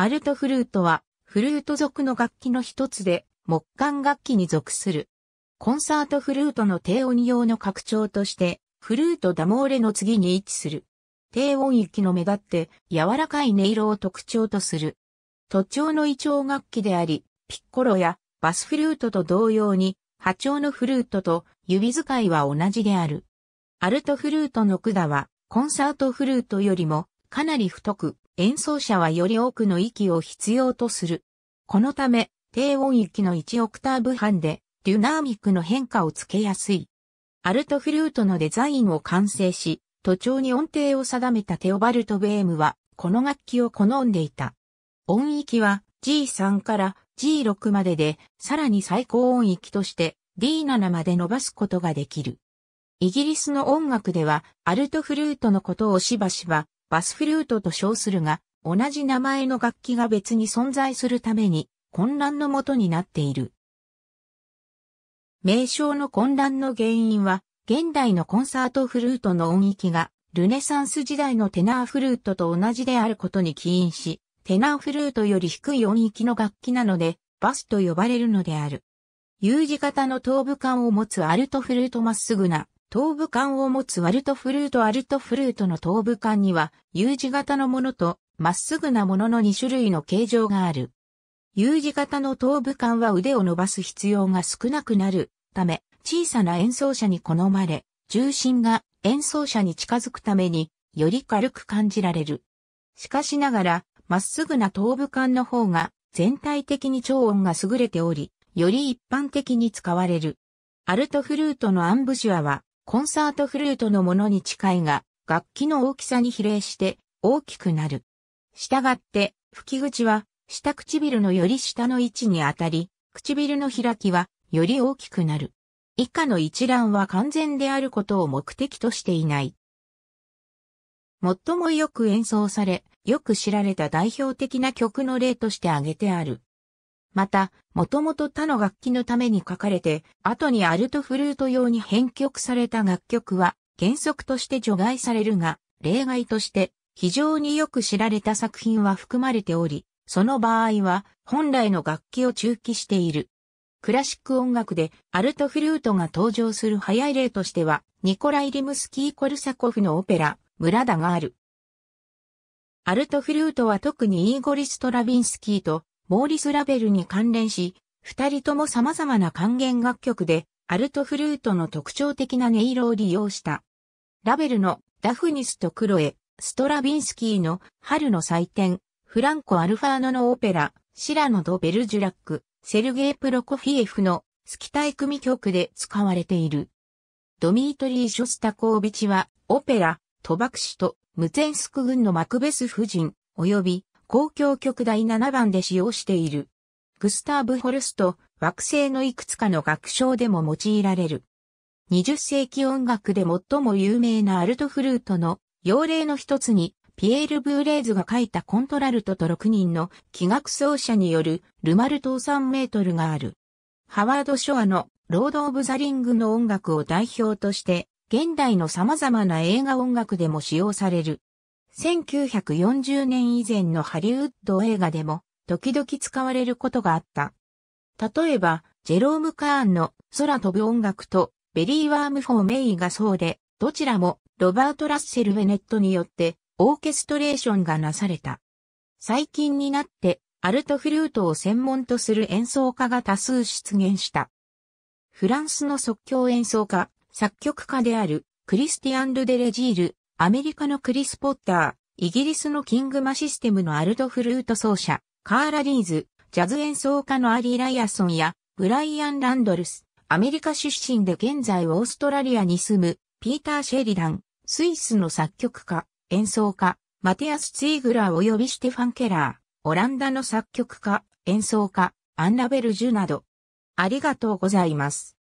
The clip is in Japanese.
アルトフルートは、フルート属の楽器の一つで、木管楽器に属する。コンサートフルートの低音用の拡張として、フルートダモーレの次に位置する。低音域の目立って柔らかい音色を特徴とする。都庁の異腸楽器であり、ピッコロやバスフルートと同様に、波長のフルートと指使いは同じである。アルトフルートの管は、コンサートフルートよりもかなり太く、演奏者はより多くの息を必要とする。このため、低音域の1オクターブ半で、デュナーミックの変化をつけやすい。アルトフルートのデザインを完成し、途中に音程を定めたテオバルト・ベームは、この楽器を好んでいた。音域は G3 から G6 までで、さらに最高音域として D7 まで伸ばすことができる。イギリスの音楽では、アルトフルートのことをしばしば、バスフルートと称するが、同じ名前の楽器が別に存在するために混乱のもとになっている。名称の混乱の原因は、現代のコンサートフルートの音域が、ルネサンス時代のテナーフルートと同じであることに起因し、テナーフルートより低い音域の楽器なので、バスと呼ばれるのである。U 字型の頭部管を持つアルトフルートまっすぐな頭部管を持つワルトフルートアルトフルートの頭部管には U 字型のものとまっすぐなものの2種類の形状がある。U 字型の頭部管は腕を伸ばす必要が少なくなるため小さな演奏者に好まれ、重心が演奏者に近づくためにより軽く感じられる。しかしながら、まっすぐな頭部管の方が全体的に超音が優れており、より一般的に使われる。アルトフルートのアンブシュアはコンサートフルートのものに近いが、楽器の大きさに比例して大きくなる。したがって、吹き口は下唇のより下の位置にあたり、唇の開きはより大きくなる。以下の一覧は完全であることを目的としていない。最もよく演奏され、よく知られた代表的な曲の例として挙げてある。また、もともと他の楽器のために書かれて、後にアルトフルート用に編曲された楽曲は、原則として除外されるが、例外として、非常によく知られた作品は含まれており、その場合は、本来の楽器を中期している。クラシック音楽でアルトフルートが登場する早い例としては、ニコライ・リムスキー・コルサコフのオペラ、村田がある。アルトフルートは特にイーゴリ・ストラビンスキーとモーリス・ラベルに関連し、二人とも様々な還元楽曲で、アルトフルートの特徴的な音色を利用した。ラベルのダフニスとクロエ、ストラビンスキーの春の祭典、フランコ・アルファーノのオペラ、シラノ・ド・ベルジュラック、セルゲイ・プロコフィエフのスキタイ組曲で使われている。ドミートリー・ショスタコービチは、オペラ、トバクシと、ムゼンスク軍のマクベス夫人、及び、交響曲第7番で使用している。グスターブ・ホルスト、惑星のいくつかの楽章でも用いられる。20世紀音楽で最も有名なアルトフルートの用例の一つに、ピエール・ブーレーズが書いたコントラルトと6人の器楽奏者によるルマルト3メートルがある。ハワード・ショアのロード・オブ・ザ・リングの音楽を代表として、現代の様々な映画音楽でも使用される。1940年以前のハリウッド映画でも時々使われることがあった。例えば、ジェローム・カーンの空飛ぶ音楽とベリー・ワーム・フォー・メイがそうで、どちらもロバート・ラッセル・ベネットによってオーケストレーションがなされた。最近になってアルトフルートを専門とする演奏家が多数出現した。フランスの即興演奏家、作曲家であるクリスティアン・ル・デレジール、アメリカのクリス・ポッター、イギリスのキングマシステムのアルトフルート奏者、カーラ・リーズ、ジャズ演奏家のアリー・ライアソンや、ブライアン・ランドルス、アメリカ出身で現在オーストラリアに住む、ピーター・シェリダン、スイスの作曲家、演奏家、マティアス・ツイグラー及びシテファン・ケラー、オランダの作曲家、演奏家、アンラベル・ジュなど、ありがとうございます。